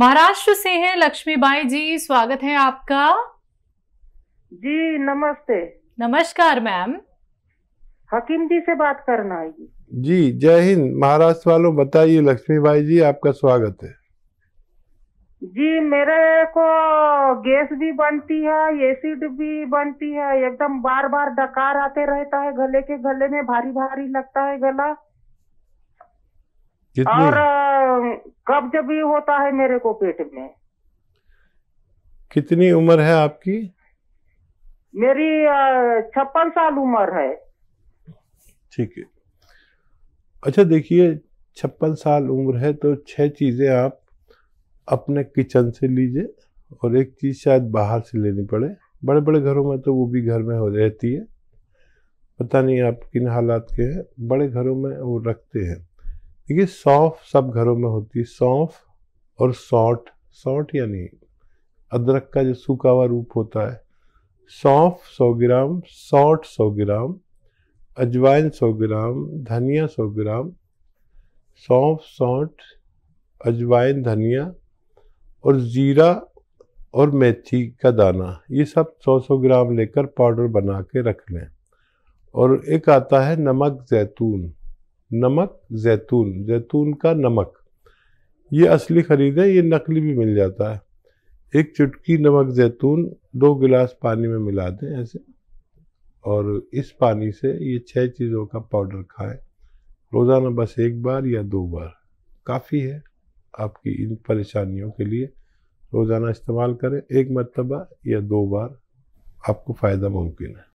महाराष्ट्र से हैं लक्ष्मी बाई जी स्वागत है आपका जी नमस्ते नमस्कार मैम हकीम जी से बात करना है जी जय हिंद महाराष्ट्र वालों बताइए लक्ष्मी बाई जी आपका स्वागत है जी मेरे को गैस भी बनती है एसिड भी बनती है एकदम बार बार डकार आते रहता है गले के गले में भारी भारी लगता है गला और कब्ज भी होता है मेरे को पेट में कितनी उम्र है आपकी मेरी छप्पन साल उम्र है ठीक है अच्छा देखिए छप्पन साल उम्र है तो छह चीज़ें आप अपने किचन से लीजिए और एक चीज़ शायद बाहर से लेनी पड़े बड़े बड़े घरों में तो वो भी घर में हो रहती है पता नहीं आप किन हालात के हैं बड़े घरों में वो रखते हैं देखिए सौंफ सब घरों में होती है सौंफ और सौठ सौठ यानी अदरक का जो सूखा हुआ रूप होता है सौंफ 100 ग्राम सौठ 100 ग्राम अजवाइन 100 ग्राम धनिया 100 ग्राम सौंफ सौठ अजवाइन धनिया और ज़ीरा और मेथी का दाना ये सब 100-100 ग्राम लेकर पाउडर बना के रख लें और एक आता है नमक जैतून नमक जैतून जैतून का नमक ये असली ख़रीद है ये नकली भी मिल जाता है एक चुटकी नमक जैतून दो गिलास पानी में मिला दें ऐसे और इस पानी से ये छह चीज़ों का पाउडर खाएं रोज़ाना बस एक बार या दो बार काफ़ी है आपकी इन परेशानियों के लिए रोज़ाना इस्तेमाल करें एक मरतबा या दो बार आपको फ़ायदा मुमकिन है